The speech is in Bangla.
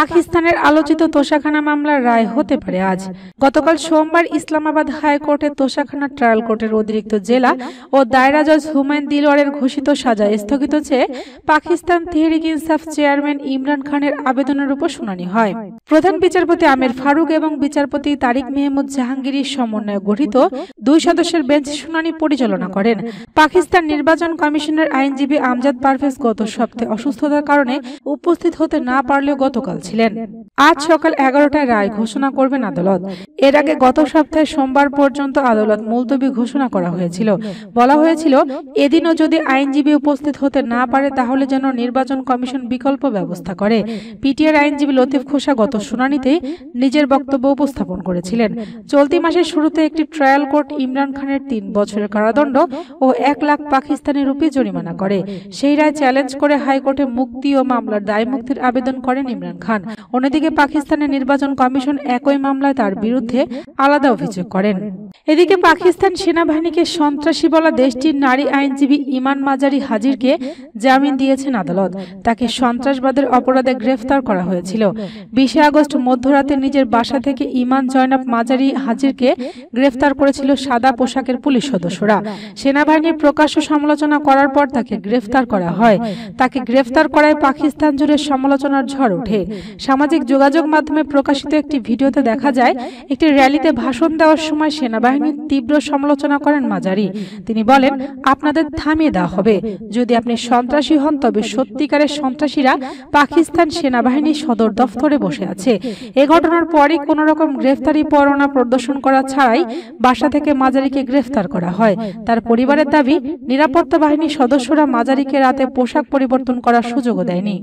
পাকিস্তানের আলোচিত তোষাখানা মামলার রায় হতে পারে আজ গতকাল সোমবার ইসলামাবাদ হাইকোর্টের তোষাখানা ট্রায়াল কোর্টের অতিরিক্ত জেলা ও দায়রা জজ হুমায়ুন দিলওয়ারের ঘোষিত সাজা স্থগিত চেয়ে পাকিস্তান তেহরিক ইনসাফ চেয়ারম্যান ইমরান খানের আবেদনের উপর শুনানি হয় প্রধান বিচারপতি আমির ফারুক এবং বিচারপতি তারিক মেহমুদ জাহাঙ্গীরের সমন্বয়ে গঠিত দুই সদস্যের বেঞ্চ শুনানি পরিচালনা করেন পাকিস্তান নির্বাচন কমিশনের আইনজীবী আমজাদ পারভেজ গত সপ্তাহে অসুস্থতার কারণে উপস্থিত হতে না পারলেও গতকাল ছিলেন আজ সকাল এগারোটায় রায় ঘোষণা করবেন আদালত এর আগে গত সপ্তাহে সোমবার পর্যন্ত আদালত মুলতবি ঘোষণা করা হয়েছিল বলা হয়েছিল এদিনও যদি আইনজীবী উপস্থিত হতে না পারে তাহলে যেন নির্বাচন কমিশন বিকল্প ব্যবস্থা করে পিটিআর আইনজীবী লতিফ খোসা গত শুনানিতেই নিজের বক্তব্য উপস্থাপন করেছিলেন চলতি মাসের শুরুতে একটি ট্রায়াল কোর্ট ইমরান খানের তিন বছরের কারাদণ্ড ও এক লাখ পাকিস্তানি রুপি জরিমানা করে সেই রায় চ্যালেঞ্জ করে হাইকোর্টে মুক্তি ও মামলার দায় মুক্তির আবেদন করেন ইমরান খান অন্যদিকে পাকিস্তানের নির্বাচন কমিশন একই মামলায় তার বিরুদ্ধে বিরুদ্ধে আলাদা অভিযোগ করেন এদিকে পাকিস্তান সেনাবাহিনীকে সন্ত্রাসী বলা দেশটির নারী আইনজীবী ইমান মাজারি হাজিরকে জামিন দিয়েছেন আদালত তাকে সন্ত্রাসবাদের অপরাধে গ্রেফতার করা হয়েছিল বিশে আগস্ট মধ্যরাতে নিজের বাসা থেকে ইমান জয়নাব মাজারি হাজিরকে গ্রেফতার করেছিল সাদা পোশাকের পুলিশ সদস্যরা সেনাবাহিনীর প্রকাশ্য সমালোচনা করার পর তাকে গ্রেফতার করা হয় তাকে গ্রেফতার করায় পাকিস্তান জুড়ে সমালোচনার ঝড় ওঠে সামাজিক যোগাযোগ মাধ্যমে প্রকাশিত একটি ভিডিওতে দেখা যায় একটি র্যালিতে ভাষণ দেওয়ার সময় সেনা সেনাবাহিনীর তীব্র সমালোচনা করেন মাজারি তিনি বলেন আপনাদের থামিয়ে দেওয়া হবে যদি আপনি সন্ত্রাসী হন তবে সত্যিকারের সন্ত্রাসীরা পাকিস্তান সেনাবাহিনীর সদর দফতরে বসে আছে এ ঘটনার পরই কোনো রকম গ্রেফতারি পরোনা প্রদর্শন করা ছাড়াই বাসা থেকে মাজারিকে গ্রেফতার করা হয় তার পরিবারের দাবি নিরাপত্তা বাহিনীর সদস্যরা মাজারিকে রাতে পোশাক পরিবর্তন করার সুযোগও দেয়নি